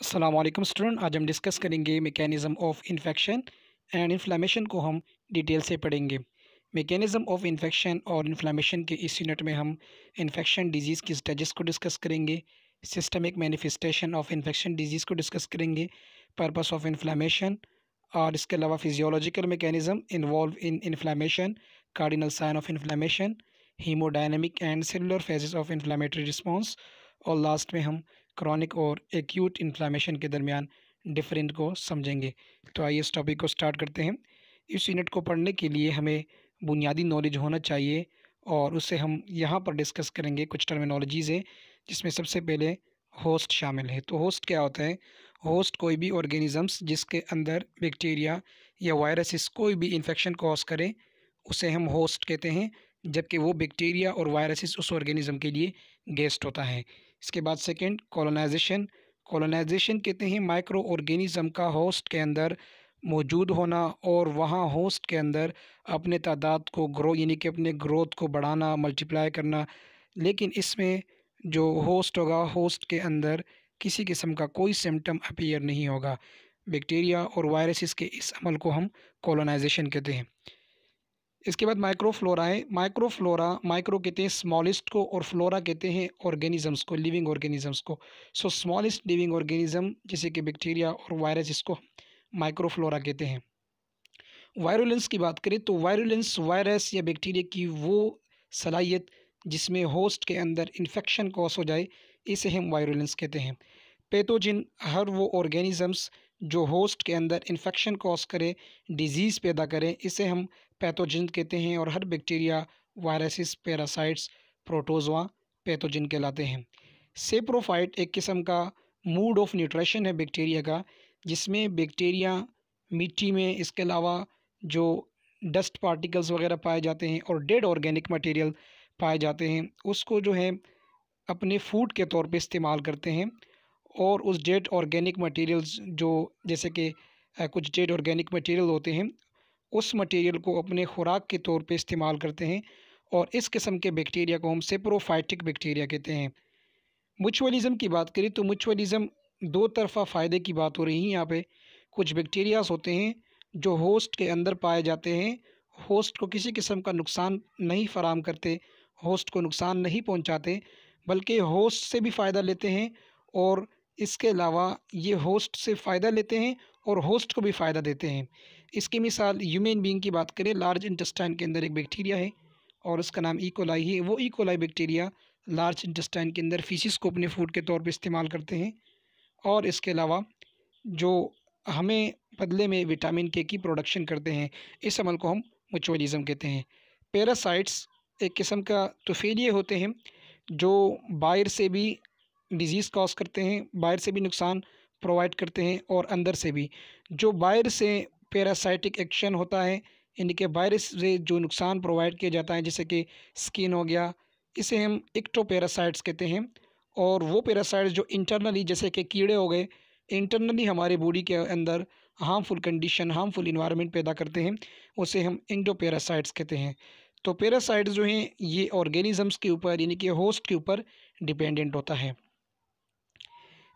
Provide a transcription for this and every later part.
Aslam student आज हम discuss करेंगे mechanism of infection and inflammation को हम डिटेल से पढ़ेंगे मेकेनिज़म ऑफ इन्फेक्शन और इन्फ्लामेशन के इस यूनिट में हम इन्फेक्शन डिजीज़ की स्टेजेस को डिस्कस करेंगे systemic manifestation of infection disease को डिस्कस करेंगे पर्पस ऑफ इन्फ्लामेशन और इसके अलावा physiological mechanism involve in inflammation cardinal sign of inflammation hemodynamic and cellular phases of inflammatory response और लास्ट में हम क्रॉनिक और एक्यूट इन्फ्लामेशन के दरमियान डिफरेंट को समझेंगे तो आइए इस टॉपिक को स्टार्ट करते हैं इस यूनिट को पढ़ने के लिए हमें बुनियादी नॉलेज होना चाहिए और उससे हम यहाँ पर डिस्कस करेंगे कुछ टर्मिनोलॉजीज़ हैं जिसमें सबसे पहले होस्ट शामिल है तो होस्ट क्या होता है होस्ट कोई भी ऑर्गेनिज़म्स जिसके अंदर बैक्टीरिया या वायरसेस कोई भी इन्फेक्शन कॉज करें उसे हम होस्ट कहते हैं जबकि वो बैक्टीरिया और वायरसेस उस ऑर्गेनिज़म के लिए गेस्ट होता है इसके बाद सेकेंड कॉलोनाइजेशन कॉलोनाइजेशन कहते हैं माइक्रो ऑर्गेनिज़म का होस्ट के अंदर मौजूद होना और वहाँ होस्ट के अंदर अपने तादाद को ग्रो यानी कि अपने ग्रोथ को बढ़ाना मल्टीप्लाई करना लेकिन इसमें जो होस्ट होगा होस्ट के अंदर किसी किस्म का कोई सिम्टम अपीयर नहीं होगा बैक्टीरिया और वायरसेस के इस अमल को हम कॉलोनाइजेशन कहते हैं इसके बाद माइक्रोफ्लोराए है माइक्रोफ्लोरा माइक्रो कहते हैं स्मॉलेस्ट को और फ्लोरा कहते हैं ऑर्गेनिजम्स को लिविंग ऑर्गेनिजम्स को सो स्मॉलेस्ट लिविंग ऑर्गेनिज्म जैसे कि बैक्टीरिया और वायरस इसको माइक्रोफ्लोरा कहते हैं वायरुलेंस की बात करें तो वायरुलेंस वायरस या बैक्टीरिया की वो सलाहियत जिसमें होस्ट के अंदर इन्फेक्शन कॉस हो जाए इसे हम वायरुलेंस कहते हैं पैथोजिन हर वो ऑर्गेनिजम्स जो होस्ट के अंदर इन्फेक्शन कॉज करे डिजीज़ पैदा करें इसे हम पैथोजन कहते हैं और हर bacteria viruses parasites protozoa pathogen कहलाते हैं सेप्रोफाइट एक किस्म का मूड ऑफ न्यूट्रिशन है बैक्टीरिया का जिसमें बैक्टीरिया मिट्टी में इसके अलावा जो डस्ट पार्टिकल्स वगैरह पाए जाते हैं और डेड ऑर्गेनिक मटेरियल पाए जाते हैं उसको जो है अपने फूड के तौर पे इस्तेमाल करते हैं और उस डेड ऑर्गेनिक मटेरियल्स जो जैसे कि कुछ डेड ऑर्गेनिक मटेरियल होते हैं उस मटेरियल को अपने खुराक के तौर पे इस्तेमाल करते हैं और इस किस्म के बैक्टीरिया को हम सेप्रोफाइटिक बैक्टीरिया कहते हैं मुचुअलिज़म की बात करें तो मुचुअलिज़म दो तरफा फ़ायदे की बात हो रही है यहाँ पे कुछ बैक्टीरियाज होते हैं जो होस्ट के अंदर पाए जाते हैं होस्ट को किसी किस्म का नुकसान नहीं फराम करते होस्ट को नुकसान नहीं पहुँचाते बल्कि होस्ट से भी फ़ायदा लेते हैं और इसके अलावा ये होस्ट से फ़ायदा लेते हैं और होस्ट को भी फ़ायदा देते हैं इसकी मिसाल ह्यूमन बींग की बात करें लार्ज इंटस्टाइन के अंदर एक बैक्टीरिया है और उसका नाम ईकोलाई e. है वो E coli e. Bacteria large intestine के अंदर फीसिस को अपने फूड के तौर पर इस्तेमाल करते हैं और इसके अलावा जो हमें बदले में विटामिन के की प्रोडक्शन करते हैं इस अमल को हम मुचुअलिज़म कहते हैं पैरासाइट्स एक किस्म का तोफेलिए होते हैं जो बाहर से भी डिज़ीज़ कॉज करते हैं बाहर से भी नुकसान प्रोवाइड करते हैं और अंदर से भी जो बाहर से पैरासाइटिक एक्शन होता है यानी कि वायरस से जो नुकसान प्रोवाइड किया जाता है जैसे कि स्किन हो गया इसे हम पैरासाइट्स कहते हैं और वो पैरासाइट्स जो इंटरनली जैसे कि कीड़े हो गए इंटरनली हमारे बॉडी के अंदर हार्मफुल कंडीशन हार्मफुल इन्वायरमेंट पैदा करते हैं उसे हम इंडो पैरासाइट्स कहते हैं तो पैरासाइट्स जो हैं ये ऑर्गेनिज़म्स के ऊपर यानी कि होस्ट के ऊपर डिपेंडेंट होता है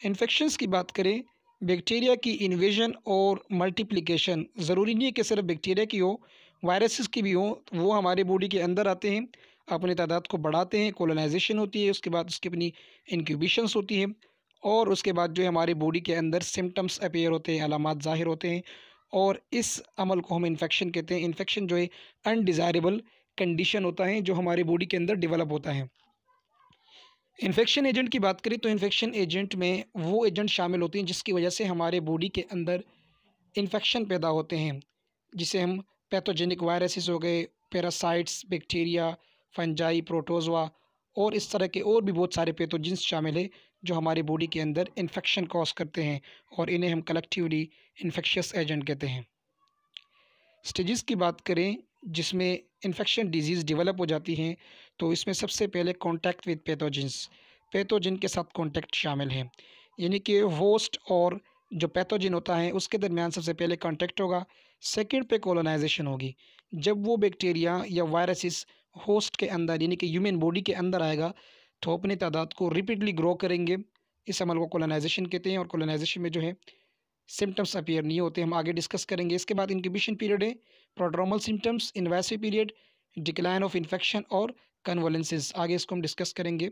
इन्फेक्शंस की बात करें बैक्टीरिया की इन्वेजन और मल्टीप्लिकेशन ज़रूरी नहीं है कि सिर्फ बैक्टीरिया की हो वायरसेस की भी हो वो हमारे बॉडी के अंदर आते हैं अपनी तादाद को बढ़ाते हैं कोलोनाइजेशन होती है उसके बाद उसकी अपनी इनक्यूबिशंस होती हैं और उसके बाद जो है हमारे बॉडी के अंदर सिम्टम्स अपेयर होते हैं अलामत ज़ाहिर होते हैं और इस अमल को हम इन्फेक्शन कहते हैं इन्फेक्शन जो है अनडिज़ायरेबल कंडीशन होता है जो हमारे बॉडी के अंदर डेवलप होता है इन्फेक्शन एजेंट की बात करें तो इन्फेक्शन एजेंट में वो एजेंट शामिल होते हैं जिसकी वजह से हमारे बॉडी के अंदर इन्फेक्शन पैदा होते हैं जिसे हम पैथोजेनिक वायरसेस हो गए पैरासाइट्स बैक्टीरिया फंजाई प्रोटोजवा और इस तरह के और भी बहुत सारे पैथोजेंस शामिल है जो हमारे बॉडी के अंदर इन्फेक्शन कॉज करते हैं और इन्हें हम कलेक्टिवली इन्फेक्शस एजेंट कहते हैं स्टेजेस की बात करें जिसमें इन्फेक्शन डिजीज़ डेवलप हो जाती हैं तो इसमें सबसे पहले कॉन्टैक्ट विद पैथोजेंस पैथोजिन के साथ कॉन्टैक्ट शामिल है यानी कि होस्ट और जो पैथोजिन होता है उसके दरमियान सबसे पहले कॉन्टैक्ट होगा सेकेंड पे कॉलोनाइजेशन होगी जब वो बैक्टीरिया या वायरसिस होस्ट के अंदर यानी कि ह्यूमन बॉडी के अंदर आएगा तो अपनी तादाद को रिपीटली ग्रो करेंगे इस अमल को कॉलोनाइजेशन कहते हैं और कॉलोनाइजेशन में जो है सिम्टम्स अपीयर नहीं होते हम आगे डिस्कस करेंगे इसके बाद इंक्यूबेशन पीरियड है prodromal symptoms invasive period decline of infection और कन्वलेंसेज आगे इसको हम डिस्कस करेंगे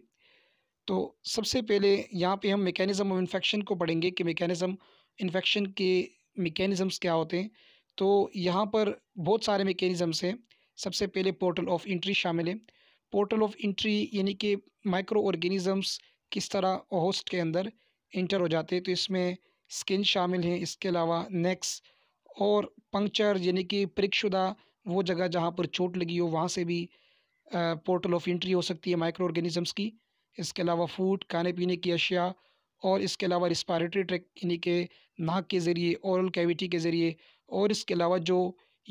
तो सबसे पहले यहाँ पे हम मेकेनिज़म ऑफ इन्फेक्शन को पढ़ेंगे कि मेकेनिज़म इन्फेक्शन के मेकेनिज़म्स क्या होते हैं तो यहाँ पर बहुत सारे मेकेनिज़म्स हैं सबसे पहले पोर्टल ऑफ इंट्री शामिल है पोर्टल ऑफ इंट्री यानी कि माइक्रो ऑर्गेनिज़म्स किस तरह होस्ट के अंदर इंटर हो जाते हैं तो इसमें स्किन शामिल हैं इसके अलावा नेक्स और पंक्चर यानी कि प्रिकशुदा वो जगह जहाँ पर चोट लगी हो वहाँ से भी पोर्टल ऑफ एंट्री हो सकती है माइक्रो ऑर्गेनिज़म्स की इसके अलावा फूड खाने पीने की अशिया और इसके अलावा रिस्पायरेटरी ट्रैक यानी कि नाक के ज़रिए औरल कैविटी के ज़रिए और इसके अलावा जो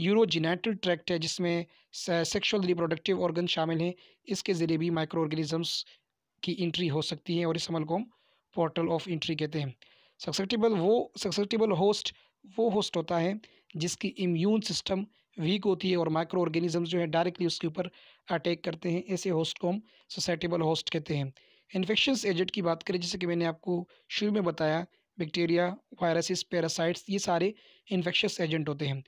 यूरोजिनेटिव ट्रैक्ट है जिसमें सेक्सुअल रिप्रोडक्टिव ऑर्गन शामिल हैं इसके ज़रिए भी माइक्रो ऑर्गेनिज़म्स की इंट्री हो सकती है और इस अमल को हम पोर्टल ऑफ इंट्री कहते हैं सक्सेप्टेबल वो सक्सेप्टेबल होस्ट वो होस्ट होता है जिसकी इम्यून सिस्टम वीक होती है और माइक्रो ऑर्गेनिज्म जो है डायरेक्टली उसके ऊपर अटैक करते हैं ऐसे होस्ट को हम सोसाइटेबल होस्ट कहते हैं इन्फेक्शंस एजेंट की बात करें जैसे कि मैंने आपको शुरू में बताया बैक्टीरिया वायरसेस पैरासाइट्स ये सारे इन्फेक्शस एजेंट होते हैं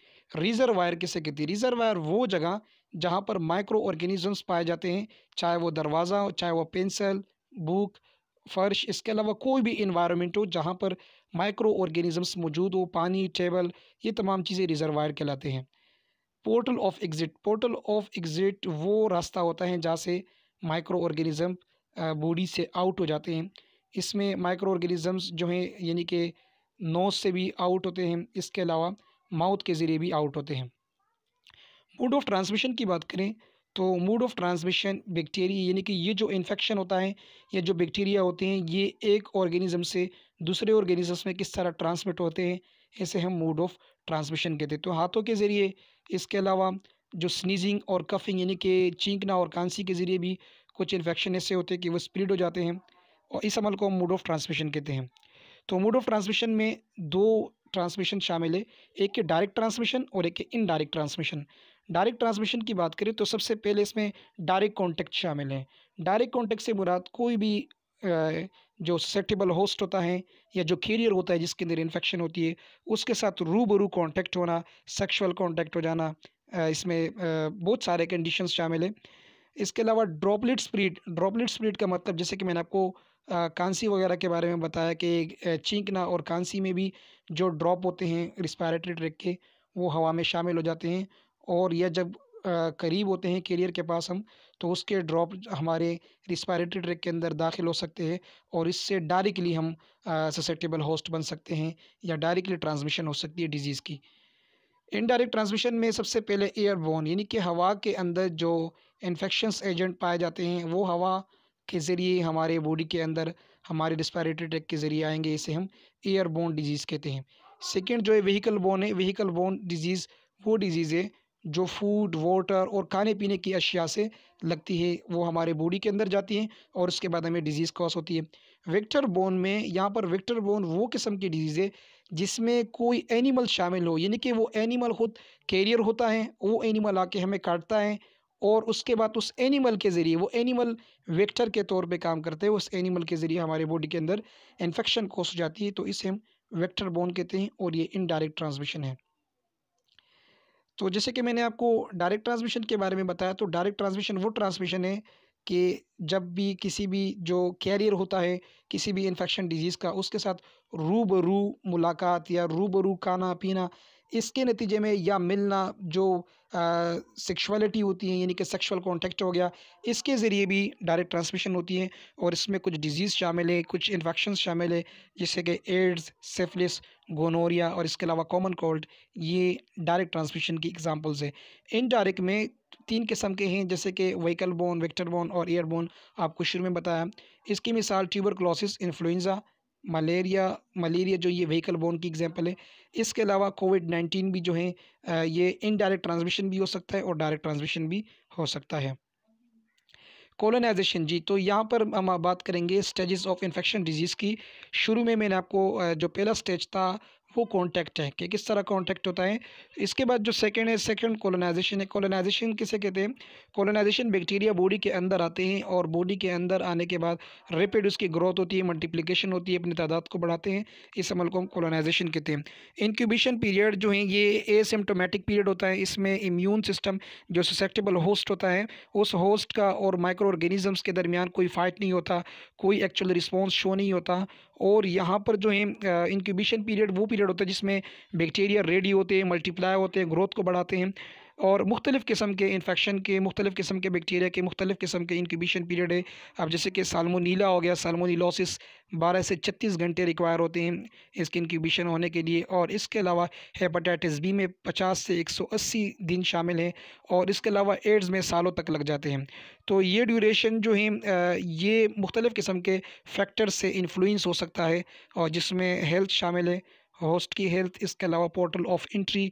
रीज़र वायर किसे कहती है रीज़र वायर वो जगह जहाँ पर माइक्रो ऑर्गेनिजम्स पाए जाते हैं चाहे वो दरवाज़ा हो चाहे वो पेंसिल बुक फर्श इसके अलावा कोई भी इन्वायरमेंट हो जहाँ पर माइक्रो ऑर्गेनिज़म्स मौजूद हो पानी टेबल ये तमाम चीज़ें रिजर्वायर कहलाते हैं portal of exit portal of exit वो रास्ता होता है जहाँ से माइक्रो ऑर्गेनिज़म बॉडी से आउट हो जाते हैं इसमें माइक्रो ऑर्गेनिज़म्स जो हैं यानी कि नोज से भी आउट होते हैं इसके अलावा माउथ के ज़रिए भी आउट होते हैं मोड ऑफ ट्रांसमिशन की बात करें तो मूड ऑफ़ ट्रांसमिशन बैक्टीरिया यानी कि ये जो इन्फेक्शन होता है या जो बैक्टीरिया होते हैं ये एक ऑर्गेनिज़म से दूसरे ऑर्गेनिज्म में किस तरह ट्रांसमिट होते हैं ऐसे हम मूड ऑफ़ ट्रांसमिशन कहते हैं तो हाथों के ज़रिए इसके अलावा जो स्नीजिंग और कफिंग यानी कि चींकना और कांसी के ज़रिए भी कुछ इन्फेक्शन ऐसे होते हैं कि वो स्प्रिड हो जाते हैं और इस अमल को हम मूड ऑफ़ ट्रांसमिशन कहते हैं तो मोड ऑफ ट्रांसमिशन में दो ट्रांसमिशन शामिल है एक के डायरेक्ट ट्रांसमिशन और एक के इनडायरेक्ट ट्रांसमिशन डायरेक्ट ट्रांसमिशन की बात करें तो सबसे पहले इसमें डायरेक्ट कॉन्टेक्ट शामिल हैं डायरेक्ट कॉन्टेक्ट से मुराद कोई भी जो सेटेबल होस्ट होता है या जो कैरियर होता है जिसके अंदर इन्फेक्शन होती है उसके साथ रूबरू कॉन्टेक्ट होना सेक्शुअल कॉन्टेक्ट हो जाना इसमें बहुत सारे कंडीशन शामिल हैं इसके अलावा ड्रॉपलेट स्प्रीड ड्रॉपलेट स्प्रीड का मतलब जैसे कि मैंने आपको कांसी वगैरह के बारे में बताया कि चींकना और कांसी में भी जो ड्रॉप होते हैं रिस्पायरेटरी ट्रैक के वो हवा में शामिल हो जाते हैं और यह जब आ, करीब होते हैं कैरियर के पास हम तो उसके ड्रॉप हमारे रिस्पायरेटरी ट्रैक के अंदर दाखिल हो सकते हैं और इससे डायरेक्टली हम ससेप्टेबल होस्ट बन सकते हैं या डायरेक्टली ट्रांसमिशन हो सकती है डिजीज़ की इनडायरेक्ट ट्रांसमिशन में सबसे पहले एयरबोन यानी कि हवा के अंदर जो इन्फेक्शंस एजेंट पाए जाते हैं वो हवा के ज़रिए हमारे बॉडी के अंदर हमारे रिस्पायरेटरी ट्रैक के ज़रिए आएंगे इसे हम एयरबोन डिजीज़ कहते हैं सेकेंड जो है व्हीकल बोन है व्हीकल बोन डिजीज़ वो डिजीज़ है जो फूड वाटर और खाने पीने की अशिया से लगती है वो हमारे बॉडी के अंदर जाती है और उसके बाद हमें डिजीज़ कॉज होती है विक्टर बोन में यहाँ पर विक्टर बोन वो किस्म की डिजीज़ है जिसमें कोई एनिमल शामिल हो यानी कि वो एनिमल खुद कैरियर होता है वो एनिमल आके हमें काटता है और उसके बाद उस एनिमल के ज़रिए वो एनिमल वेक्टर के तौर पे काम करते हैं उस एनिमल के ज़रिए हमारे बॉडी के अंदर इन्फेक्शन कोस जाती है तो इसे हम वेक्टर बोन कहते हैं और ये इनडायरेक्ट ट्रांसमिशन है तो जैसे कि मैंने आपको डायरेक्ट ट्रांसमिशन के बारे में बताया तो डायरेक्ट ट्रांसमिशन वो ट्रांसमिशन है कि जब भी किसी भी जो कैरियर होता है किसी भी इन्फेक्शन डिजीज़ का उसके साथ रूबरू मुलाकात या रूबरू खाना पीना इसके नतीजे में या मिलना जो सेक्शुअलिटी होती है यानी कि सेक्सुअल कॉन्टैक्ट हो गया इसके ज़रिए भी डायरेक्ट ट्रांसमिशन होती है और इसमें कुछ डिजीज़ शामिल है कुछ इन्फेक्शन शामिल है जैसे कि एड्स सेफलिस गोनोरिया और इसके अलावा कॉमन कोल्ड ये डायरेक्ट ट्रांसमिशन की एग्ज़ाम्पल्स हैं इन डायरेक्ट में तीन किस्म के हैं जैसे कि वहीकल बोन वेक्टर बोन और एयर बोन आपको शुरू में बताया इसकी मिसाल tuberculosis influenza malaria malaria जो ये व्हीकल बोन की एग्जांपल है इसके अलावा कोविड नाइन्टीन भी जो है ये इनडायरेक्ट ट्रांसमिशन भी हो सकता है और डायरेक्ट ट्रांसमिशन भी हो सकता है कोलोनाइजेशन जी तो यहाँ पर हम बात करेंगे स्टेजेस ऑफ इन्फेक्शन डिजीज़ की शुरू में मैंने आपको जो पहला स्टेज था वो कॉन्टैक्ट है कि किस तरह कॉन्टैक्ट होता है इसके बाद जो सेकेंड है सेकेंड कॉलोनाइजेशन है कॉलोनाइजेशन किसे कहते हैं कॉलोनाइजेशन बैक्टीरिया बॉडी के अंदर आते हैं और बॉडी के अंदर आने के बाद रेपिड उसकी ग्रोथ होती है मल्टीप्लिकेशन होती है अपनी तादाद को बढ़ाते हैं इस अमल को हम कॉलोनाइजेशन कहते हैं इनक्यूबेशन पीरियड जो है ये एसिम्टोमेटिक पीरियड होता है इसमें इम्यून सिस्टम जो ससेप्टेबल होस्ट होता है उस होस्ट का और माइक्रो ऑर्गेनिजम्स के दरमियान कोई फाइट नहीं होता कोई एक्चुअल रिस्पॉन्स शो नहीं होता और यहाँ पर जो है इंक्यूबिशन पीरियड वो पीरियड होता है जिसमें बैक्टीरिया रेडी होते हैं मल्टीप्लाई होते हैं ग्रोथ को बढ़ाते हैं और मुख्तलिफ़ किस्म के इन्फेक्शन के मुख्तलिफ़ किस्म के बैक्टीरिया के मुख्तलिफ़ किस्म के इनक्यूबेशन पीरियड है अब जैसे कि सालमोनीला हो गया सालमोनीलोसिस बारह से छत्तीस घंटे रिक्वायर होते हैं इसके इनक्यूबेशन होने के लिए और इसके अलावा हेपाटाइटिस बी में पचास से एक सौ अस्सी दिन शामिल हैं और इसके अलावा एड्स में सालों तक लग जाते हैं तो ये ड्यूरेशन जो है ये मुख्तलिफ़ किस्म के फैक्टर से इन्फ्लुंस हो सकता है और जिसमें हेल्थ शामिल है होस्ट की हेल्थ इसके अलावा पोर्टल ऑफ इंट्री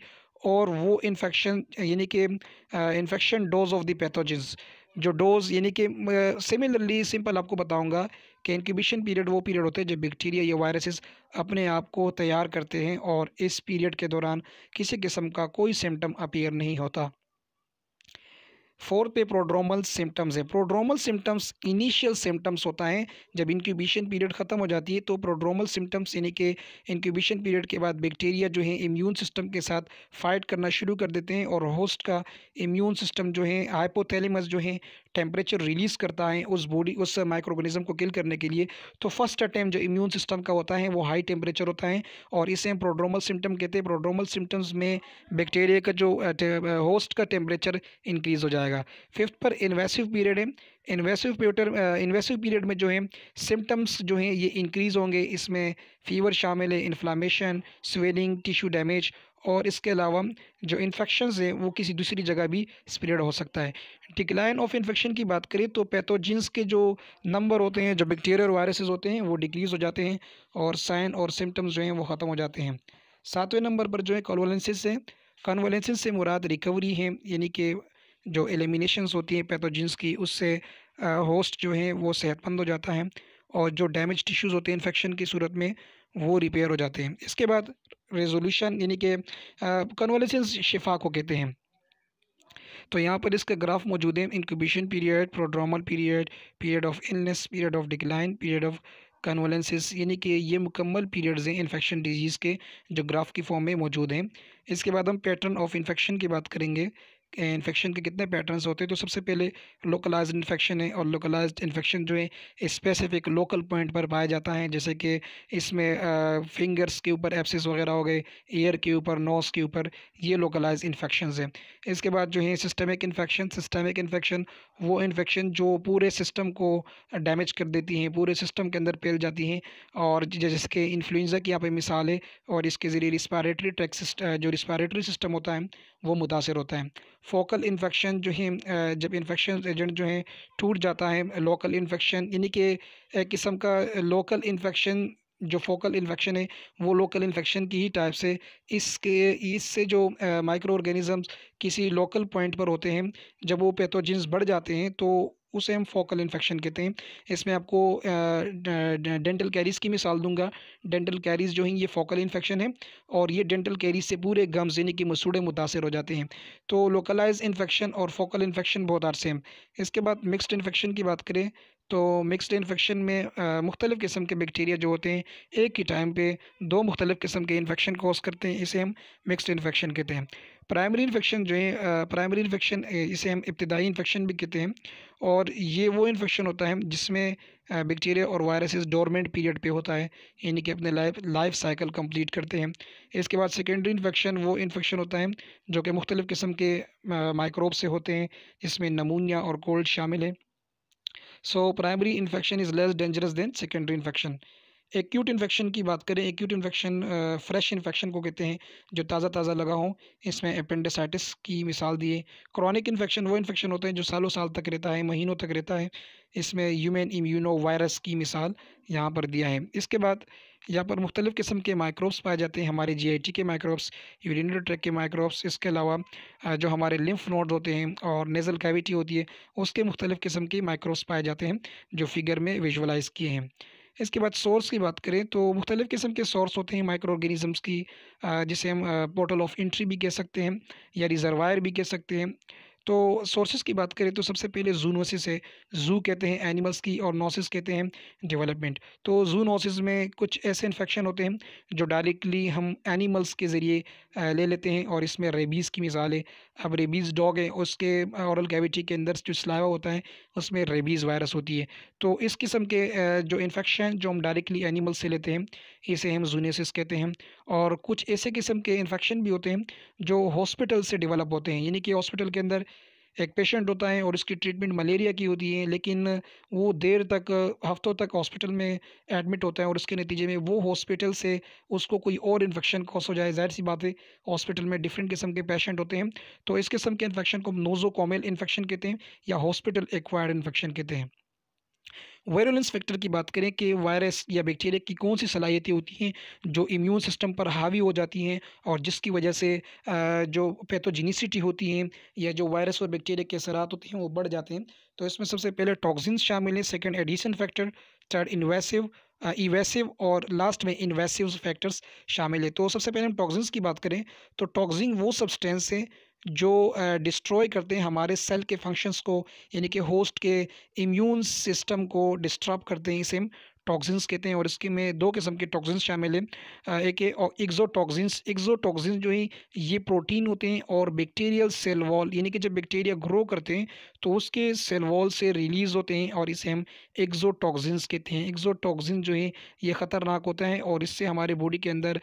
और वो इन्फेक्शन यानी कि infection dose of the pathogens जो डोज यानी कि सिमिलरली सिंपल आपको बताऊंगा कि इनक्यूबेशन पीरियड वो पीरियड होते हैं जब बैक्टीरिया या वायरसेस अपने आप को तैयार करते हैं और इस पीरियड के दौरान किसी किस्म का कोई सिम्टम अपीयर नहीं होता फोर्थ पे प्रोड्रोमल सिम्टम्स है प्रोड्रोमल सिम्टम्स इनिशियल सिम्टम्स होता है जब इंक्यूबिशन पीरियड ख़त्म हो जाती है तो प्रोड्रोमल सिम्टम्स यानी कि इंक्यूबिशन पीरियड के बाद बैक्टीरिया जो है इम्यून सिस्टम के साथ फाइट करना शुरू कर देते हैं और होस्ट का इम्यून सिस्टम जो है हाइपोथैलेमस जो है टेम्परेचर रिलीज़ करता है उस बॉडी उस माइक्रो ऑर्गेनिज्म को किल करने के लिए तो फर्स्ट अटैम्प जो इम्यून सिस्टम का होता है वो हाई टेम्परेचर होता है और इसे हम प्रोड्रोमल सिम्टम कहते हैं प्रोड्रोमल सिम्टम्स में बैक्टीरिया का जो होस्ट का टेम्परेचर इंक्रीज़ हो जाएगा फिफ्थ पर इन्वेसिव पीरियड है इन्वेसिव पीरियड इन्वेसिव पीरियड में जो है सिम्टम्स जो हैं ये इंक्रीज़ होंगे इसमें फीवर शामिल है इन्फ्लामेशन स्वेलिंग टिश्यू डैमेज और इसके अलावा जो इन्फेक्शन है वो किसी दूसरी जगह भी स्प्रेड हो सकता है डिक्लाइन ऑफ इन्फेक्शन की बात करें तो पैथोजिन्स के जो नंबर होते हैं जो बैक्टीरिया और वायरसेस होते हैं वो डिक्रीज़ हो जाते हैं और साइन और सिम्टम्स जो हैं वो ख़त्म हो जाते हैं सातवें नंबर पर जो है कॉन्वलेंसिस हैं कॉन्वलेंसिस से मुराद रिकवरी है यानी कि जो एलिमिनेशनस होती हैं पैथोजिन्स की उससे होस्ट जो है वो सेहतमंद हो जाता है और जो डैमेज टिश्यूज़ होते हैं इन्फेक्शन की सूरत में वो रिपेयर हो जाते हैं इसके बाद रेजोल्यूशन यानी कि कन्वालेसेंस शिफा को कहते हैं तो यहाँ पर इसका ग्राफ मौजूद है incubation period prodromal period period of illness period of decline period of convalescence यानी कि ये मुकम्मल पीरियड्स हैं इन्फेक्शन डिजीज़ के जो ग्राफ की फॉर्म में मौजूद हैं इसके बाद हम पैटर्न ऑफ इन्फेक्शन की बात करेंगे इन्फेक्शन के कितने पैटर्न्स होते हैं तो सबसे पहले लोकलाइज इन्फेक्शन है और लोकलाइज इन्फेक्शन जो है स्पेसिफिक लोकल पॉइंट पर पाया जाता है जैसे कि इसमें फिंगर्स के ऊपर एप्सिस वगैरह हो गए ईयर के ऊपर नोज़ के ऊपर ये लोकलाइज इन्फेक्शन है इसके बाद जो है सिस्टमिक इन्फेक्शन सिस्टमिक इन्फेक्शन वो इन्फेक्शन जो पूरे सिस्टम को डैमेज कर देती हैं पूरे सिस्टम के अंदर फैल जाती हैं और जिसके इन्फ्लुंजा की यहाँ पर मिसाल है और इसके ज़रिए रिस्पायरेटरी ट्रैक जो रिस्पायरेटरी सिस्टम होता है वो मुतासर होता है फोकल इन्फेक्शन जो है जब इन्फेक्शन एजेंट जो है टूट जाता है लोकल इन्फेक्शन यानी कि एक किस्म का लोकल इन्फेक्शन जो फोकल इन्फेक्शन है वो लोकल इन्फेक्शन की ही टाइप से इसके इससे जो माइक्रो ऑर्गेनिज़म्स किसी लोकल पॉइंट पर होते हैं जब वो पैथोजिन्स बढ़ जाते हैं तो उसे हम फोकल इन्फेक्शन कहते हैं इसमें आपको डेंटल कैरीज़ की मिसाल दूंगा डेंटल कैरीज़ जो हैं ये फोकल इन्फेक्शन है और ये डेंटल कैरीज़ से पूरे गम्स यानी कि मसूड़े मुतासर हो जाते हैं तो लोकलाइज इन्फेक्शन और फोकल इन्फेक्शन बहुत आरसे हैं इसके बाद मिक्सड इन्फेक्शन की बात करें तो मिक्सड इन्फेक्शन में मुख्तलिफ़ किस्म के बैक्टीरिया जो होते हैं एक ही टाइम पे दो मुख्तलिफ़ किस्म के इन्फेक्शन कोस करते हैं इसे हम मिक्सड इन्फेक्शन कहते हैं प्राइमरी इन्फेक्शन जो है प्राइमरी इन्फेक्शन इसे हम इब्तदाई इन्फेक्शन भी कहते हैं और ये वो इन्फेक्शन होता है जिसमें बैक्टीरिया और वायरसेस डोरमेंट पीरियड पे होता है यानी कि अपने लाइफ लाइफ साइकिल कंप्लीट करते हैं इसके बाद सेकेंडरी इन्फेक्शन वो इन्फेक्शन होता है जो कि मुख्तलिफ़ किस्म के माइक्रोब से होते हैं इसमें नमूनिया और कोल्ड शामिल है So primary infection is less dangerous than secondary infection. Acute infection की बात करें एक्यूट इन्फेक्शन फ्रेश इन्फेक्शन को कहते हैं जो ताज़ा ताज़ा लगा हो इसमें अपेंडिसाइटिस की मिसाल दिए क्रॉनिक इन्फेक्शन वो इन्फेक्शन होते हैं जो सालों साल तक रहता है महीनों तक रहता है इसमें ह्यूमन इम्यूनो वायरस की मिसाल यहाँ पर दिया है इसके बाद यहाँ पर मुख्तलिफ़ किस्म के माइक्रोब्स पाए जाते हैं हमारे टी के माइक्रोब्स यूरिनरी ट्रैक के माइक्रोब्स इसके अलावा जो हमारे लिम्फ नोड होते हैं और नेज़ल कैविटी होती है उसके मुख्तलिफ़ किस्म के माइक्रोब्स पाए जाते हैं जो फिगर में विजुलाइज़ किए हैं इसके बाद सोर्स की बात करें तो मुख्तलिफ़ किस्म के सोर्स होते हैं माइक्रो ऑर्गेनिज़म्स की जिसे हम पोर्टल ऑफ एंट्री भी कह सकते हैं या रिजर्वायर भी कह सकते हैं तो सोर्सेज की बात करें तो सबसे पहले जूनोसिस है जू कहते हैं एनिमल्स की और नोसिस कहते हैं डेवलपमेंट तो जूनोसिस में कुछ ऐसे इन्फेक्शन होते हैं जो डायरेक्टली हम एनिमल्स के ज़रिए ले लेते हैं और इसमें रेबीज़ की मिसाल है अब रेबीज़ डॉग है उसके औरल कैविटी के अंदर जो स्लावा होता है उसमें रेबीज़ वायरस होती है तो इस किस्म के जो इन्फेक्शन जो हम डायरेक्टली एनिमल से लेते हैं इसे हम जूनेसिस कहते हैं और कुछ ऐसे किस्म के इन्फेक्शन भी होते हैं जो हॉस्पिटल से डेवलप होते हैं यानी कि हॉस्पिटल के अंदर एक पेशेंट होता है और इसकी ट्रीटमेंट मलेरिया की होती है लेकिन वो देर तक हफ्तों तक हॉस्पिटल में एडमिट होता है और उसके नतीजे में वो हॉस्पिटल से उसको कोई और इन्फेक्शन कॉस हो जाए जाहिर सी बात है हॉस्पिटल में डिफरेंट किस्म के पेशेंट होते हैं तो इस किस्म के इन्फेक्शन को हम इन्फेक्शन कहते हैं या हॉस्पिटल एक्वायर्ड इन्फेक्शन कहते हैं वायरुलेंस फैक्टर की बात करें कि वायरस या बैक्टीरिया की कौन सी सलाहियतें होती हैं जो इम्यून सिस्टम पर हावी हो जाती हैं और जिसकी वजह से जो पैथोजिनिसिटी होती है या जो वायरस और बैक्टीरिया के असरात होते हैं वो बढ़ जाते हैं तो इसमें सबसे पहले टॉक्सिन्स शामिल हैं second adhesion factor third invasive evasive और लास्ट में इन्वेसिव फैक्टर्स शामिल है तो सबसे पहले हम टॉक्सिन्स की बात करें तो टॉक्सिन वो सब्सटेंस हैं जो डिस्ट्रॉय करते हैं हमारे सेल के फंक्शंस को यानी कि होस्ट के इम्यून सिस्टम को डिस्टर्ब करते हैं इसे हम टॉक्सिन्स कहते हैं और इसके में दो किस्म के टॉक्सिन्स शामिल हैं एक है एक्जोटॉक्सिन्स एक्जोटॉक्सिन्स जो हैं ये प्रोटीन होते हैं और बैक्टीरियल सेल वॉल यानी कि जब बैक्टीरिया ग्रो करते हैं तो उसके सेल वॉल से रिलीज़ होते हैं और इसे हम एक्जोटॉक्सिन्स कहते हैं एक्जोटॉक्सिन जो है ये ख़तरनाक होता है और इससे हमारे बॉडी के अंदर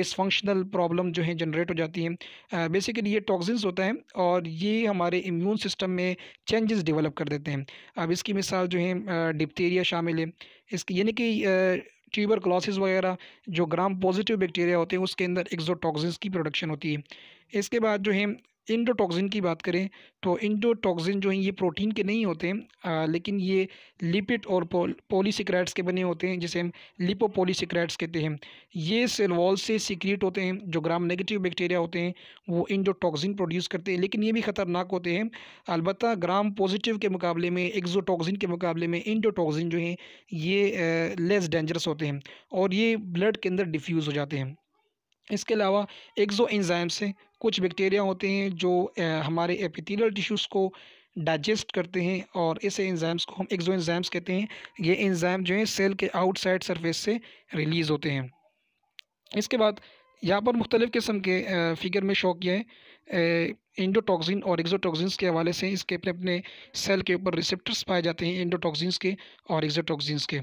डिसफंक्शनल प्रॉब्लम जो है जनरेट हो जाती है बेसिकली ये टॉक्सिन्स होता है और ये हमारे इम्यून सिस्टम में चेंजेस डेवलप कर देते हैं अब इसकी मिसाल जो है डिप्टेरिया शामिल है इसकी यानी कि ट्यूबर क्लॉसिस वगैरह जो ग्राम पॉजिटिव बैक्टीरिया होते हैं उसके अंदर एक्जोटॉक्सिस की प्रोडक्शन होती है इसके बाद जो है इंडोटॉक्सिन की बात करें तो इंडोटॉक्सिन जो हैं ये प्रोटीन के नहीं होते आ, लेकिन ये लिपिड और पोल के बने होते हैं जिसे हम लिपोपोलीसिक्रेट्स कहते हैं ये सेल वॉल से सीक्रेट होते हैं जो ग्राम नेगेटिव बैक्टीरिया होते हैं वो इंडोटॉक्सिन प्रोड्यूस करते हैं लेकिन ये भी ख़तरनाक होते हैं अलबत् ग्राम पॉजिटिव के मुकाबले में एक्जोटॉक्सिन के मुकाबले में इंडोटॉक्सिन जो हैं ये लेस डेंजरस होते हैं और ये ब्लड के अंदर डिफ्यूज़ हो जाते हैं इसके अलावा एक्जो एंजाइम्स हैं कुछ बैक्टीरिया होते हैं जो हमारे एपिथेलियल टिश्यूज़ को डाइजेस्ट करते हैं और इसे एंजाइम्स को हम एक्जो एंजाइम्स कहते हैं ये एंजाइम जो हैं सेल के आउटसाइड सरफेस से रिलीज़ होते हैं इसके बाद यहाँ पर मुख्तलिफ़ किस्म के फिगर में शौक किया है इंडोटॉक्सिन और एक्जोटॉक्सिन्स के हवाले से इसके अपने अपने सेल के ऊपर रिसेप्टर्स पाए जाते हैं इंडोटॉक्सिन के और एक्जोटॉक्सिन्स के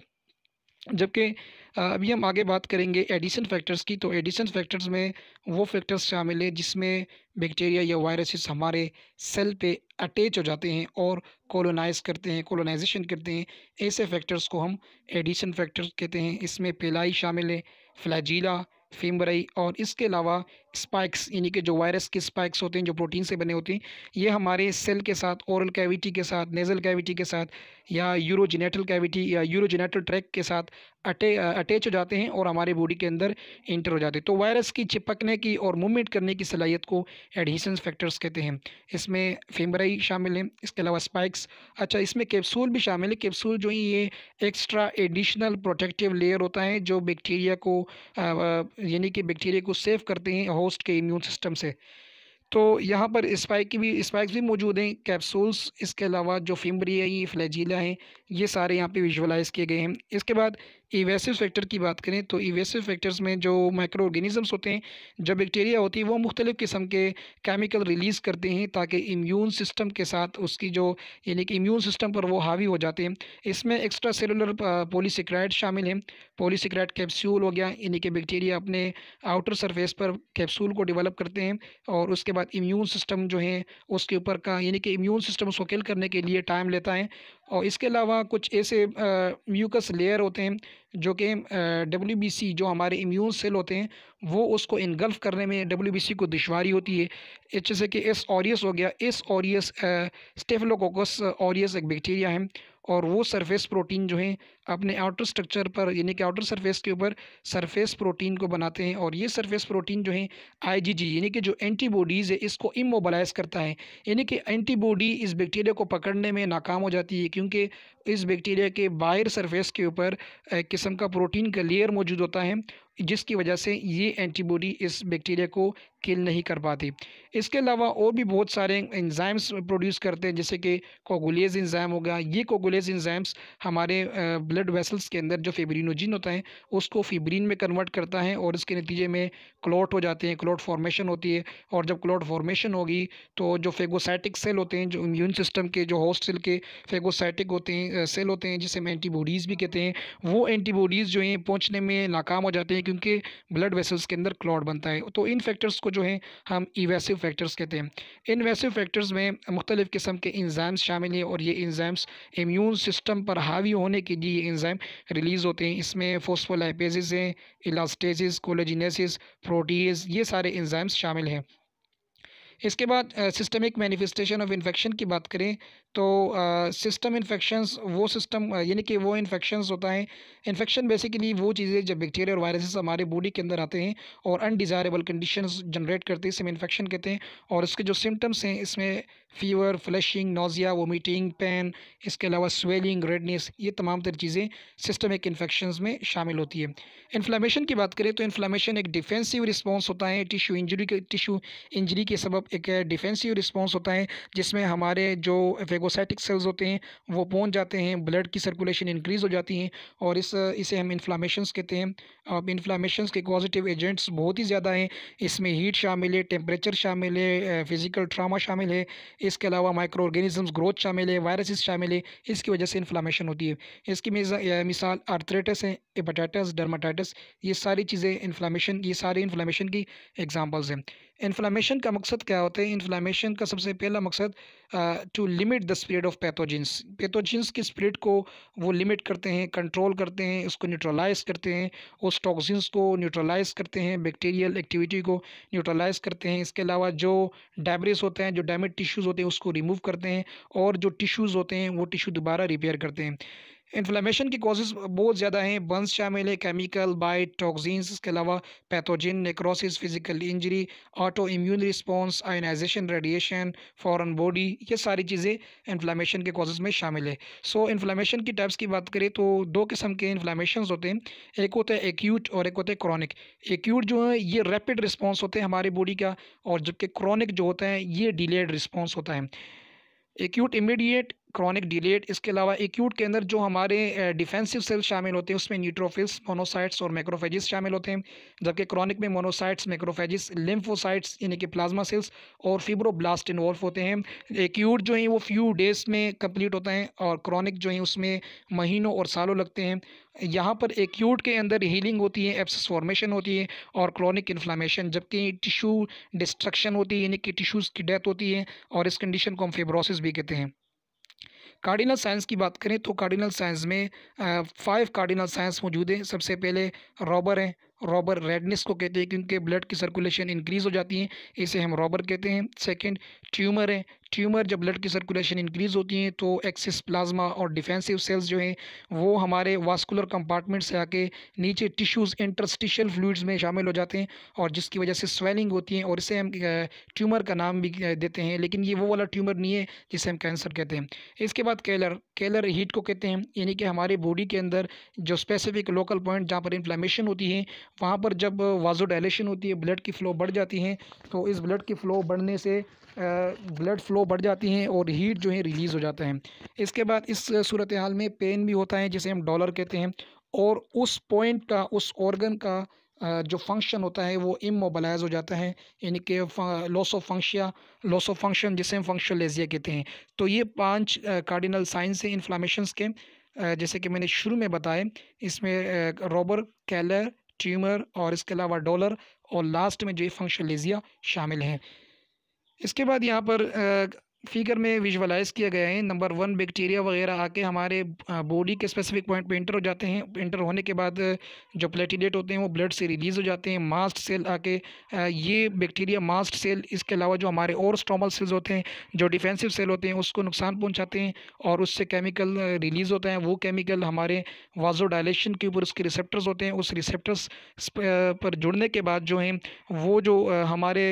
जबकि अभी हम आगे बात करेंगे एडिशन फैक्टर्स की तो एडिशन फैक्टर्स में वो फैक्टर्स शामिल है जिसमें बैक्टीरिया या वायरसेस हमारे सेल पे अटैच हो जाते हैं और कॉलोनाइज करते हैं कॉलोनाइजेशन करते हैं ऐसे फैक्टर्स को हम एडिशन फैक्टर्स कहते हैं इसमें पेलाई शामिल है फ्लैजीला फेमरई और इसके अलावा स्पाइक्स यानी कि जो वायरस के स्पाइक्स होते हैं जो प्रोटीन से बने होते हैं ये हमारे सेल के साथ औरल कैविटी के साथ नेज़ल कैविटी के साथ या यूरोजेनेटल कैविटी या यूरोजेनेटल ट्रैक के साथ अटे अटैच हो जाते हैं और हमारे बॉडी के अंदर इंटर हो जाते हैं तो वायरस की चिपकने की और मूवमेंट करने की सलाहियत को एडहीसन फैक्टर्स कहते हैं इसमें फेमराई शामिल हैं इसके अलावा स्पाइक्स अच्छा इसमें कैप्सूल भी शामिल है कैप्सूल जो है ये एक्स्ट्रा एडिशनल प्रोटेक्टिव लेयर होता है जो बैक्टीरिया को यानी कि बैक्टीरिया को सेव करते हैं होस्ट के इम्यून सिस्टम से तो यहाँ पर स्पाइक की भी स्पाइक्स भी मौजूद हैं कैप्सूल्स इसके अलावा जो फिम्बरी है ये फ्लैजीला हैं ये सारे यहाँ पे विजुअलाइज़ किए गए हैं इसके बाद इवेसिव फैक्टर की बात करें तो इवेसिव फैक्टर्स में जो माइक्रो ऑर्गेनिज़म्स होते हैं जो बैक्टीरिया होती है वो मुख्तलिफ़ किस्म के केमिकल रिलीज़ करते हैं ताकि इम्यून सिस्टम के साथ उसकी जो यानी कि इम्यून सिस्टम पर वो हावी हो जाते हैं इसमें एक्स्ट्रा सेलुलर पोलीसिक्राइड शामिल हैं पोलीसिक्राइड कैप्सूल हो गया यानी कि बैक्टीरिया अपने आउटर सरफेस पर कैप्सूल को डिवेलप करते हैं और उसके बाद इम्यून सिस्टम जो है उसके ऊपर का यानी कि इम्यून सिस्टम उसको किल करने के लिए टाइम लेता है और इसके अलावा कुछ ऐसे म्यूकस लेयर होते हैं जो कि डब्ल्यू बी सी जो हमारे इम्यून सेल होते हैं वो उसको इनगल्फ करने में डब्ल्यू बी सी को दुशारी होती है जैसे कि एस ऑरियस हो गया एस ऑरियस स्टेफलोकोकस ऑरियस एक बैक्टीरिया है और वो सरफेस प्रोटीन जो है अपने आउटर स्ट्रक्चर पर यानी कि आउटर सरफेस के ऊपर सरफेस प्रोटीन को बनाते हैं और ये सरफेस प्रोटीन जो है आईजीजी यानी कि जो एंटीबॉडीज़ है इसको इमोबलाइज करता है यानी कि एंटीबॉडी इस बैक्टीरिया को पकड़ने में नाकाम हो जाती है क्योंकि इस बैक्टीरिया के बाहर सरफेस के ऊपर एक किस्म का प्रोटीन का लेयर मौजूद होता है जिसकी वजह से ये एंटीबॉडी इस बैक्टीरिया को किल नहीं कर पाती इसके अलावा और भी बहुत सारे एंजाइम्स प्रोड्यूस करते हैं जैसे कि कोगुलेज इंजाइम हो गया ये कोगुलेज इंजाइम्स हमारे ब्लड वेसल्स के अंदर जो फेब्रीनोजिन होता है उसको फेब्रीन में कन्वर्ट करता है और इसके नतीजे में क्लोट हो जाते हैं क्लोट फॉर्मेशन होती है और जब क्लोट फॉर्मेशन होगी तो जो फेगोसाइटिक सेल होते हैं जो इम्यून सिस्टम के जो होस्ट सेल के फेगोसाइटिक होते हैं सेल होते हैं जिसे हम एंटीबॉडीज़ भी कहते हैं वो एंटीबॉडीज़ जो हैं पहुँचने में नाकाम हो जाते हैं क्योंकि ब्लड वेसल्स के अंदर क्लॉट बनता है तो इन फैक्टर्स को जो है हम इवेसिव फैक्टर्स कहते हैं इन्वेसिव फैक्टर्स में मुख्तलिफ़ किस्म के इंजाम्स शामिल हैं और ये इंजाम्स इम्यून सिस्टम पर हावी होने के लिए ये इंजाम रिलीज़ होते हैं इसमें फोस्फोलाइपेजिस हैं इलास्टेजिस कोलोजिनेसिस प्रोटीज ये सारे इंजाम्स शामिल हैं इसके बाद सिस्टमिक मैनिफेस्टेशन ऑफ इन्फेक्शन की बात करें तो सिस्टम इन्फेक्शंस वो सिस्टम यानी कि वो इन्फेक्शंस होता है इन्फेक्शन बेसिकली वो चीज़ें जब बैक्टीरिया और वायरसेस हमारे बॉडी के अंदर आते हैं और अनडिज़ायरेबल कंडीशंस जनरेट करते हैं इसमें इन्फेक्शन कहते हैं और इसके जो सिम्टम्स हैं इसमें fever flushing nausea vomiting pain इसके अलावा स्वेलिंग रेडनेस ये तमाम तरह चीज़ें सिस्टमिक इन्फेक्शन में शामिल होती है इन्फ्लामेशन की बात करें तो इन्फ्लामेशन एक डिफेंसिव रिस्पॉन्स होता है टिशू इंजरी के टिशू इंजरी के सबब एक डिफेंसिव रिस्पॉन्स होता है जिसमें हमारे जो फेगोसाइटिक सेल्स होते हैं वो पहुँच जाते हैं ब्लड की सर्कुलेशन इंक्रीज़ हो जाती है और इस इसे हम इन्फ्लामेशन कहते हैं अब इन्फ्लामेशन के पॉजिटिव एजेंट्स बहुत ही ज़्यादा हैं इसमें हीट शामिल है टेम्परेचर शामिल है फिज़िकल ट्रामा शामिल है इसके अलावा माइक्रो ऑर्गेनिजम्स ग्रोथ शामिल है वायरसेस शामिल है इसकी वजह से इन्फ्लामेशन होती है इसकी मिसाल आर्थरेटस है हेपाटाइटस डर्माटाइटस ये सारी चीज़ें इन्फ्लामेशन ये सारे इन्फ्लामेशन की एग्जाम्पल्स हैं इन्फ्लामेशन का मकसद क्या होता है इन्फ्लामेशन का सबसे पहला मकसद to limit the spread of pathogens pathogens की स्प्रेड को वो लिमिट करते हैं कंट्रोल करते हैं उसको न्यूट्रलाइज करते हैं उस टॉक्सिन्स को न्यूट्रलाइज करते हैं बैक्टीरियल एक्टिविटी को न्यूट्रलाइज करते हैं इसके अलावा जो डैब्रिस होते हैं जो डैमेज टिश्यूज़ होते हैं उसको रिमूव करते हैं और जो टिश्यूज़ होते हैं वो टिश्यू दोबारा रिपेयर करते हैं इन्फ्लेमेशन की कॉजेज बहुत ज़्यादा हैं बंस शामिल है केमिकल बाइट टॉक्सिन्स इसके अलावा pathogen necrosis physical injury auto immune response ionization radiation foreign body ये सारी चीज़ें इन्फ्लेमेशन के कॉजेज़ में शामिल है सो so, इन्फ्लामेशन की टाइप्स की बात करें तो दो किस्म के इन्फ्लामेशन होते हैं एक होता है एक्यूट और एक होता है क्रॉनिक एक्यूट जो है ये रैपिड रिस्पॉन्स होते हैं हमारी बॉडी का और जबकि क्रॉनिक जो होता है ये डिलेड रिस्पॉन्स होता है एक्यूट इमीडिएट क्रॉनिक डिलेट इसके अलावा एक्यूट के अंदर जो हमारे डिफेंसिव सेल्स शामिल होते हैं उसमें न्यूट्रोफिल्स मोनोसाइट्स और मैक्रोफेजिस शामिल होते हैं जबकि क्रॉनिक में मोनोसाइट्स मैक्रोफेजिस लिम्फोसाइट्स यानी कि प्लाज्मा सेल्स और फिब्रोब्लास्ट इन्वॉल्व होते हैं एक्यूट जो है वो फ्यू डेज में कम्प्लीट होता है और क्रॉनिक जो है उसमें महीनों और सालों लगते हैं यहाँ पर एक्यूट के अंदर हीलिंग होती है एप्स फॉर्मेशन होती है और क्रॉनिक इन्फ्लामेशन जबकि टिश्यू डिस्ट्रक्शन होती है यानी कि टिश्यूज़ की डेथ होती है और इस कंडीशन को हम फेब्रोसिस भी कहते हैं कार्डिनल साइंस की बात करें तो कार्डिनल साइंस में फाइव कार्डिनल साइंस मौजूद हैं सबसे पहले रॉबर हैं रॉबर रेडनेस को कहते हैं क्योंकि ब्लड की सर्कुलेशन इंक्रीज़ हो जाती है इसे हम रॉबर कहते हैं सेकंड ट्यूमर है ट्यूमर जब ब्लड की सर्कुलेशन इंक्रीज़ होती है तो एक्सिस प्लाज्मा और डिफेंसिव सेल्स जो हैं वो हमारे वास्कुलर कंपार्टमेंट से आके नीचे टिश्यूज़ इंटरस्टिशल फ्लूड्स में शामिल हो जाते हैं और जिसकी वजह से स्वेलिंग होती है और इसे हम ट्यूमर का नाम भी देते हैं लेकिन ये वो वाला ट्यूमर नहीं है जिसे हम कैंसर कहते हैं इसके बाद केलर केलर हीट को कहते हैं यानी कि हमारे बॉडी के अंदर जो स्पेसिफिक लोकल पॉइंट जहाँ पर इन्फ्लामेशन होती है वहाँ पर जब वाजो डायलेशन होती है ब्लड की फ़्लो बढ़ जाती हैं तो इस ब्लड की फ़्लो बढ़ने से ब्लड फ़्लो बढ़ जाती हैं और हीट जो है रिलीज़ हो जाता है इसके बाद इस सूरत हाल में पेन भी होता है जिसे हम डॉलर कहते हैं और उस पॉइंट का उस ऑर्गन का जो फंक्शन होता है वो इमोबलाइज हो जाता है यानी कि loss of functio loss of function जिसे हम फंक्शन लेजिया कहते हैं तो ये पांच कार्डिनल साइंस हैं इन्फ्लामेशन के जैसे कि मैंने शुरू में बताए इसमें रॉबर कैलर ट्यूमर और इसके अलावा डॉलर और लास्ट में जो फंक्शन लेजिया शामिल हैं इसके बाद यहाँ पर फिगर में विजुअलाइज किया गया है नंबर वन बैक्टीरिया वगैरह आके हमारे बॉडी के स्पेसिफिक पॉइंट पे इंटर हो जाते हैं इंटर होने के बाद जो प्लेटिलेट होते हैं वो ब्लड से रिलीज़ हो जाते हैं मास्ट सेल आके ये बैक्टीरिया मास्ट सेल इसके अलावा जो हमारे और स्टोमल सेल्स होते हैं जो डिफेंसिव सेल होते हैं उसको नुकसान पहुँचाते हैं और उससे केमिकल रिलीज़ होता है वो केमिकल हमारे वाजो डायलेशन के ऊपर उसके रिसेप्टर्स होते हैं उस रिसेप्टर्स पर जुड़ने के बाद जो हैं वो जो हमारे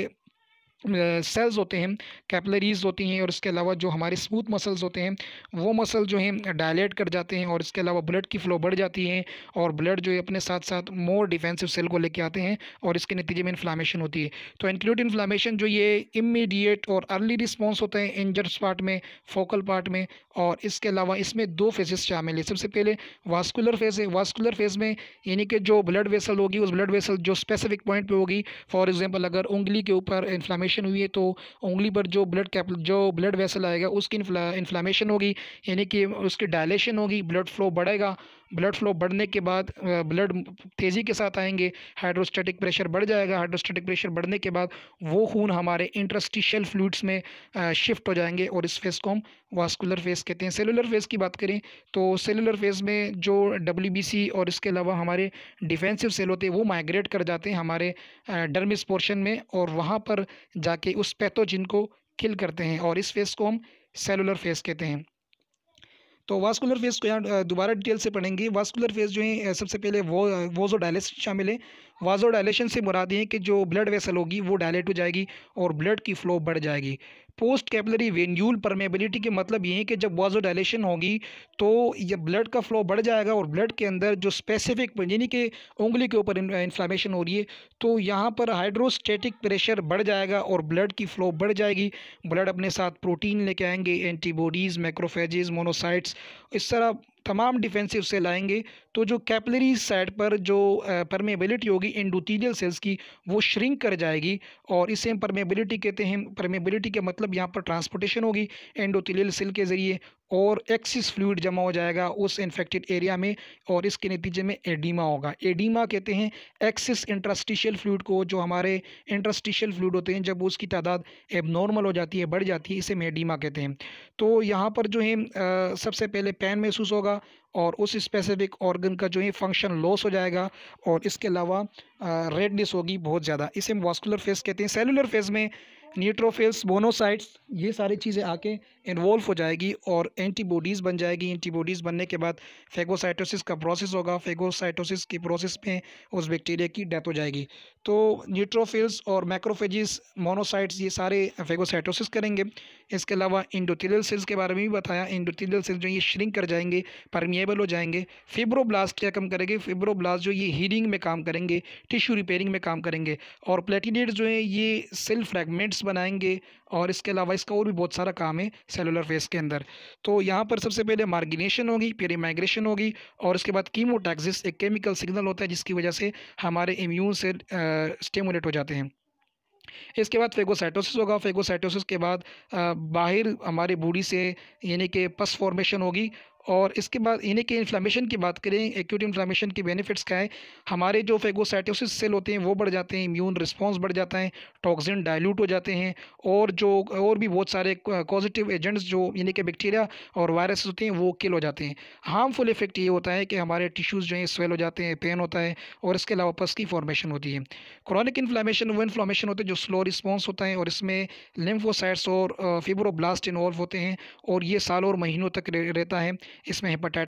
सेल्स होते हैं कैपलरीज होती हैं और इसके अलावा जो हमारे स्मूथ मसल्स होते हैं वो मसल जो हैं डायलेट कर जाते हैं और इसके अलावा ब्लड की फ़्लो बढ़ जाती है और ब्लड जो है अपने साथ साथ मोर डिफेंसिव सेल को लेके आते हैं और इसके नतीजे में इन्फ्लामेशन होती है तो इंक्लूड इन्फ्लामेशन जो ये इमीडिएट और अर्ली रिस्पॉन्स होते हैं इंजर्स पार्ट में फोकल पार्ट में और इसके अलावा इसमें दो फेजेस शामिल है सबसे पहले वास्कुलर फेज है वास्कुलर फेज में यानी कि जो ब्लड वेसल होगी उस ब्लड वेसल जो स्पेसिफिक पॉइंट पर होगी फॉर एग्जाम्पल अगर उंगली के ऊपर इन्फ्लामेशन इन्फ्लामेशन हुई है तो उंगली पर जो ब्लड कैप जो ब्लड वेसल आएगा उसकी इन्फ्लामेशन होगी यानी कि उसकी डायलेशन होगी ब्लड फ्लो बढ़ेगा ब्लड फ्लो बढ़ने के बाद ब्लड तेज़ी के साथ आएंगे हाइड्रोस्टेटिक प्रेशर बढ़ जाएगा हाइड्रोस्टेटिक प्रेशर बढ़ने के बाद वो खून हमारे इंट्रस्टिशियल फ्लूड्स में शिफ्ट हो जाएंगे और इस फेज़ को हम वास्कुलर फ़ेस कहते हैं सेलुलर फेज़ की बात करें तो सेलुलर फेज़ में जो डब्ल्यू और इसके अलावा हमारे डिफेंसिव सेल होते हैं वो माइग्रेट कर जाते हैं हमारे डर्मिस पोर्शन में और वहाँ पर जाके उस पैथोजिन को किल करते हैं और इस फेज़ को हम सेलुलर फ़ेस कहते हैं तो वास्कुलर फेज को यहाँ दोबारा डिटेल से पढ़ेंगे वास्कुलर फेज जो है सबसे पहले वो वोजो डायलिसिस शामिल है वाजो डायलेशन से मुराद है कि जो ब्लड वेसल होगी वो डायलेट हो जाएगी और ब्लड की फ्लो बढ़ जाएगी पोस्ट कैपलरी वेन्यूल परमेबिलिटी के मतलब ये है कि जब वाजो डायलेशन होगी तो ये ब्लड का फ्लो बढ़ जाएगा और ब्लड के अंदर जो स्पेसिफिक यानी कि उंगली के ऊपर इन्फ्लामेशन uh, हो रही है तो यहाँ पर हाइड्रोस्टेटिक प्रेशर बढ़ जाएगा और ब्लड की फ़्लो बढ़ जाएगी ब्लड अपने साथ प्रोटीन लेके आएंगे एंटीबॉडीज़ मैक्रोफेजेज मोनोसाइट्स इस तरह तमाम डिफेंसिव सेल आएंगे तो जो कैपलरी साइड पर जो परमेबिलिटी होगी इंडोथीलियल सेल्स की वो श्रिंक कर जाएगी और इसे हम परमेबिलिटी कहते हैं परमेबिलिटी के मतलब यहाँ पर ट्रांसपोर्टेशन होगी एंडोथीलियल सेल के ज़रिए और एक्सिस फ्लूड जमा हो जाएगा उस इन्फेक्टेड एरिया में और इसके नतीजे में एडीमा होगा एडीमा कहते हैं एक्सिस इंट्रस्टिशियल फ्लूड को जो हमारे इंट्रस्टिशियल फ्लूड होते हैं जब उसकी तादाद एबनॉर्मल हो जाती है बढ़ जाती है इसे मेडीमा कहते हैं तो यहाँ पर जो है सबसे पहले पैन महसूस होगा और उस स्पेसिफिक ऑर्गन का जो है फंक्शन लॉस हो जाएगा और इसके अलावा रेडनेस होगी बहुत ज़्यादा इसे हम वास्कुलर फेस कहते हैं सेलुलर फेज़ में न्यूट्रोफिल्स बोनोसाइट्स ये सारी चीज़ें आके इन्वॉल्व हो जाएगी और एंटीबॉडीज़ बन जाएगी एंटीबॉडीज़ बनने के बाद फेगोसाइटोसिस का प्रोसेस होगा फेगोसाइटोसिस की प्रोसेस में उस बैक्टीरिया की डेथ हो जाएगी तो न्यूट्रोफिल्स और मैक्रोफेजिस मोनोसाइट्स ये सारे फेगोसाइटोसिस करेंगे इसके अलावा इंडोथिलियल सेल्स के बारे में भी बताया इंडोथिलियल सेल्स जो ये श्रिंक कर जाएंगे परमिएबल हो जाएंगे फिब्रोब्लास्ट क्या कम करेंगे फिब्रोब्लास्ट जो ये हीलिंग में काम करेंगे टिश्यू रिपेयरिंग में काम करेंगे और प्लेटिनेट्स जो है ये सेल फ्रेगमेंट्स बनाएंगे और इसके अलावा इसका और भी बहुत सारा काम है सेलुलर फेस के अंदर तो यहाँ पर सबसे पहले मार्गिनेशन होगी फिर माइग्रेशन होगी और उसके बाद कीमोटैक्सिस एक केमिकल सिग्नल होता है जिसकी वजह से हमारे इम्यून से स्टेमुलेट हो जाते हैं इसके बाद फेगोसाइटोसिस होगा फेगोसाइटोसिस के बाद आ, बाहर हमारे बूढ़ी से यानी कि पस फॉर्मेशन होगी और इसके बाद इन्हें के इन्फ्लामेशन की बात करें एक्यूट इन्फ्लामेशन के बेनिफिट्स क्या है हमारे जो फेगोसाइटोसिस सेल होते हैं वो बढ़ जाते हैं इम्यून रिस्पॉन्स बढ़ जाता है टॉक्सिन डाइल्यूट हो जाते हैं और जो और भी बहुत सारे पॉजिटिव एजेंट्स जो यानी कि बैक्टीरिया और वायरस होते हैं वो किल हो जाते हैं हार्मफुल इफेक्ट ये होता है कि हमारे टिश्यूज़ जो हैं स्वेल हो जाते हैं पेन होता है और इसके अलावा पस की फॉर्मेशन होती है क्रॉनिक इन्फ्लामेशन वो इन्फ्लामेशन होते हैं जो स्लो रिस्पॉन्स होता है और इसमें लिम्फोसाइट्स और फिब्रोब्लास्ट इन्वॉल्व होते हैं और ये साल और महीनों तक रहता है इसमें हेपाटाइटिस